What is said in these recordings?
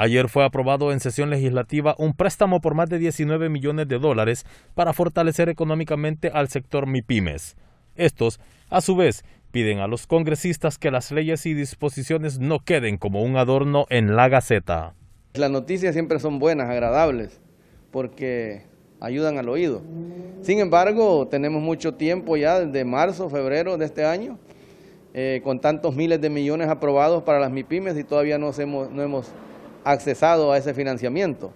Ayer fue aprobado en sesión legislativa un préstamo por más de 19 millones de dólares para fortalecer económicamente al sector MIPIMES. Estos, a su vez, piden a los congresistas que las leyes y disposiciones no queden como un adorno en la Gaceta. Las noticias siempre son buenas, agradables, porque ayudan al oído. Sin embargo, tenemos mucho tiempo ya, desde marzo, febrero de este año, eh, con tantos miles de millones aprobados para las MIPIMES y todavía no hemos accesado a ese financiamiento.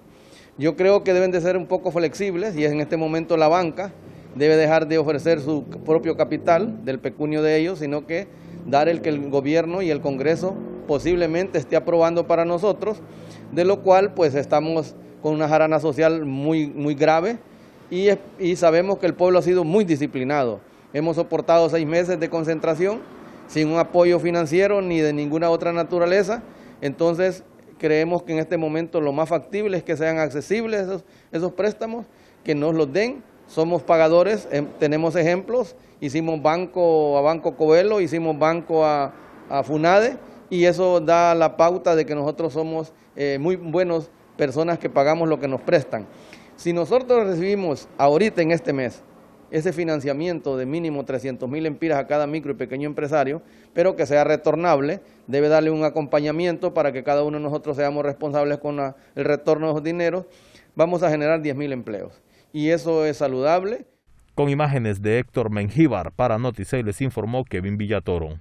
Yo creo que deben de ser un poco flexibles y en este momento la banca debe dejar de ofrecer su propio capital del pecunio de ellos, sino que dar el que el gobierno y el Congreso posiblemente esté aprobando para nosotros, de lo cual pues estamos con una jarana social muy, muy grave y, y sabemos que el pueblo ha sido muy disciplinado. Hemos soportado seis meses de concentración sin un apoyo financiero ni de ninguna otra naturaleza, entonces creemos que en este momento lo más factible es que sean accesibles esos, préstamos, que nos los den. Somos pagadores, em, tenemos ejemplos, hicimos banco a Banco Coelho, hicimos banco a, FUNADE y eso da la pauta de que nosotros somos eh, muy buenos personas que pagamos lo que nos prestan. Si nosotros recibimos ahorita en este mes ese financiamiento de mínimo 300 mil empiras a cada micro y pequeño empresario, pero que sea retornable, debe darle un acompañamiento para que cada uno de nosotros seamos responsables con el retorno de los dineros, vamos a generar 10 mil empleos. Y eso es saludable. Con imágenes de Héctor Mengíbar para Noticias les informó Kevin Villatoro.